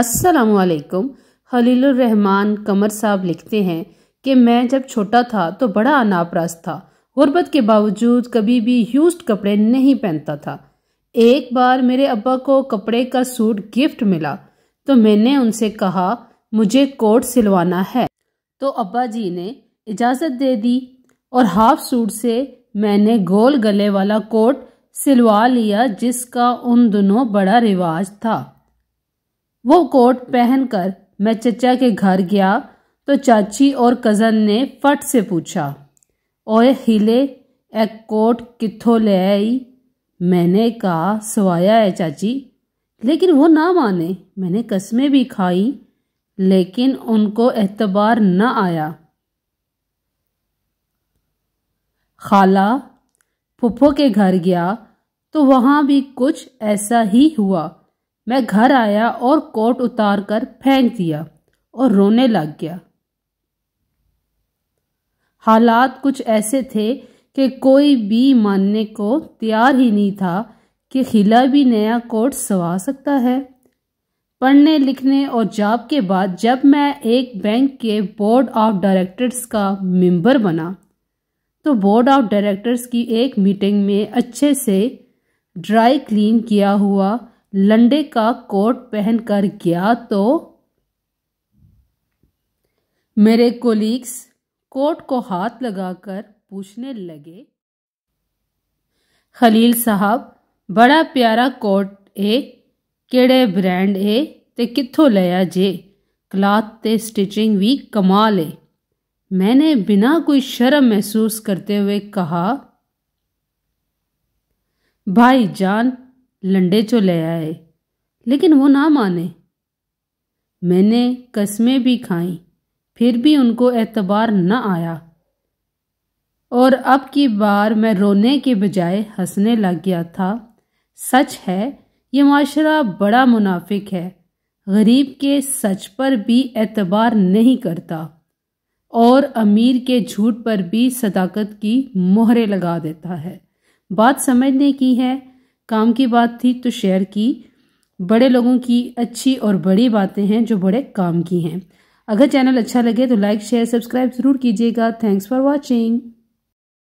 असलकुम रहमान कमर साहब लिखते हैं कि मैं जब छोटा था तो बड़ा अनापरस था गुर्बत के बावजूद कभी भी यूज कपड़े नहीं पहनता था एक बार मेरे अब्बा को कपड़े का सूट गिफ्ट मिला तो मैंने उनसे कहा मुझे कोट सिलवाना है तो अब्बा जी ने इजाज़त दे दी और हाफ सूट से मैंने गोल गले वाला कोट सिलवा लिया जिसका उन दोनों बड़ा रिवाज था वो कोट पहनकर मैं चचा के घर गया तो चाची और कज़न ने फट से पूछा ओए हिले एक कोट कितों ले आई मैंने कहा सवाया है चाची लेकिन वो ना माने मैंने कस्में भी खाई लेकिन उनको एतबार न आया खाला फुफो के घर गया तो वहां भी कुछ ऐसा ही हुआ मैं घर आया और कोट उतार कर फेंक दिया और रोने लग गया हालात कुछ ऐसे थे कि कोई भी मानने को तैयार ही नहीं था कि खिला भी नया कोट सवा सकता है पढ़ने लिखने और जॉब के बाद जब मैं एक बैंक के बोर्ड ऑफ डायरेक्टर्स का मेंबर बना तो बोर्ड ऑफ डायरेक्टर्स की एक मीटिंग में अच्छे से ड्राई क्लीन किया हुआ लंडे का कोट पहनकर गया तो मेरे कोलीग्स कोट को हाथ लगाकर पूछने लगे खलील साहब बड़ा प्यारा कोट ए केड़े ब्रांड ए ते कितों लिया जे क्लाथ ते स्टिचिंग भी कमाल है मैंने बिना कोई शर्म महसूस करते हुए कहा भाई जान लंडे चो ले आए लेकिन वो ना माने मैंने कस्में भी खाई फिर भी उनको एतबार न आया और अब की बार मैं रोने के बजाय हंसने लग गया था सच है ये माशरा बड़ा मुनाफिक है गरीब के सच पर भी एतबार नहीं करता और अमीर के झूठ पर भी सदाकत की मोहरे लगा देता है बात समझने की है काम की बात थी तो शेयर की बड़े लोगों की अच्छी और बड़ी बातें हैं जो बड़े काम की हैं अगर चैनल अच्छा लगे तो लाइक शेयर सब्सक्राइब ज़रूर कीजिएगा थैंक्स फॉर वॉचिंग